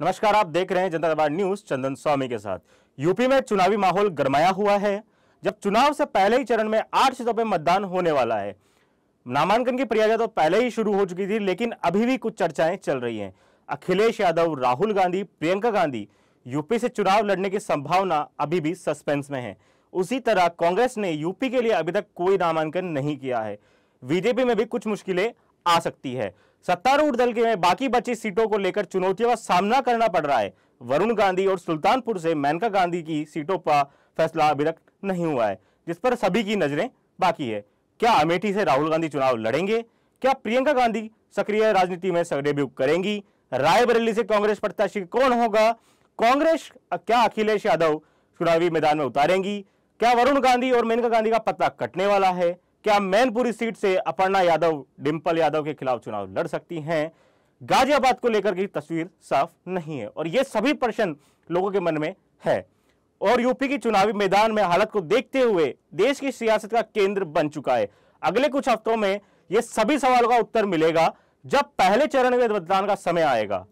नमस्कार आप देख रहे हैं जनता दरबार न्यूज चंदन स्वामी के साथ यूपी में चुनावी माहौल गरमाया हुआ है जब चुनाव से पहले ही चरण में आठ सीटों पर मतदान होने वाला है नामांकन की प्रक्रिया तो पहले ही शुरू हो चुकी थी लेकिन अभी भी कुछ चर्चाएं चल रही हैं अखिलेश यादव राहुल गांधी प्रियंका गांधी यूपी से चुनाव लड़ने की संभावना अभी भी सस्पेंस में है उसी तरह कांग्रेस ने यूपी के लिए अभी तक कोई नामांकन नहीं किया है बीजेपी में भी कुछ मुश्किलें आ सकती है सत्तारूढ़ दल के बाकी बची सीटों को लेकर चुनौतियों का सामना करना पड़ रहा है वरुण गांधी और सुल्तानपुर से मेनका गांधी की सीटों पर फैसला अभी तक नहीं हुआ है जिस पर सभी की नजरें बाकी है क्या अमेठी से राहुल गांधी चुनाव लड़ेंगे क्या प्रियंका गांधी सक्रिय राजनीति में डेब्यू करेंगी रायबरेली से कांग्रेस प्रत्याशी कौन होगा कांग्रेस क्या अखिलेश यादव चुनावी मैदान में उतारेंगी क्या वरुण गांधी और मेनका गांधी का पता कटने वाला है क्या मैनपुरी सीट से अपर्णा यादव डिम्पल यादव के खिलाफ चुनाव लड़ सकती हैं गाजियाबाद को लेकर की तस्वीर साफ नहीं है और ये सभी प्रश्न लोगों के मन में है और यूपी की चुनावी मैदान में हालत को देखते हुए देश की सियासत का केंद्र बन चुका है अगले कुछ हफ्तों में ये सभी सवालों का उत्तर मिलेगा जब पहले चरण में मतदान का समय आएगा